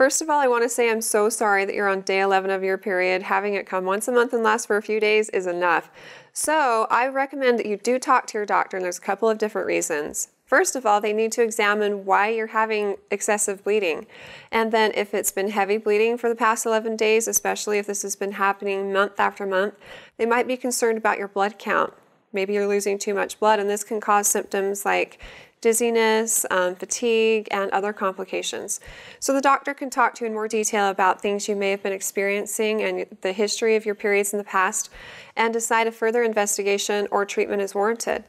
First of all, I want to say I'm so sorry that you're on day 11 of your period. Having it come once a month and last for a few days is enough. So I recommend that you do talk to your doctor, and there's a couple of different reasons. First of all, they need to examine why you're having excessive bleeding. And then, if it's been heavy bleeding for the past 11 days, especially if this has been happening month after month, they might be concerned about your blood count. Maybe you're losing too much blood, and this can cause symptoms like dizziness, um, fatigue, and other complications. So the doctor can talk to you in more detail about things you may have been experiencing and the history of your periods in the past and decide if further investigation or treatment is warranted.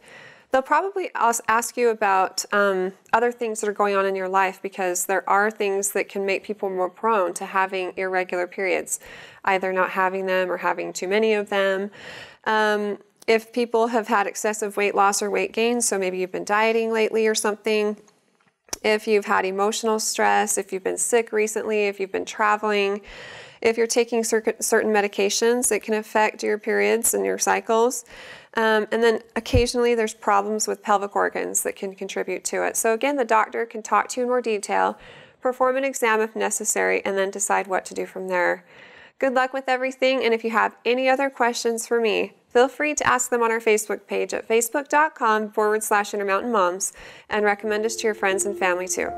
They'll probably ask you about um, other things that are going on in your life because there are things that can make people more prone to having irregular periods, either not having them or having too many of them. Um, if people have had excessive weight loss or weight gain, so maybe you've been dieting lately or something, if you've had emotional stress, if you've been sick recently, if you've been traveling, if you're taking certain medications, it can affect your periods and your cycles. Um, and then occasionally there's problems with pelvic organs that can contribute to it. So, again, the doctor can talk to you in more detail, perform an exam if necessary, and then decide what to do from there. Good luck with everything, and if you have any other questions for me, feel free to ask them on our Facebook page at facebook.com forward slash intermountain moms and recommend us to your friends and family too.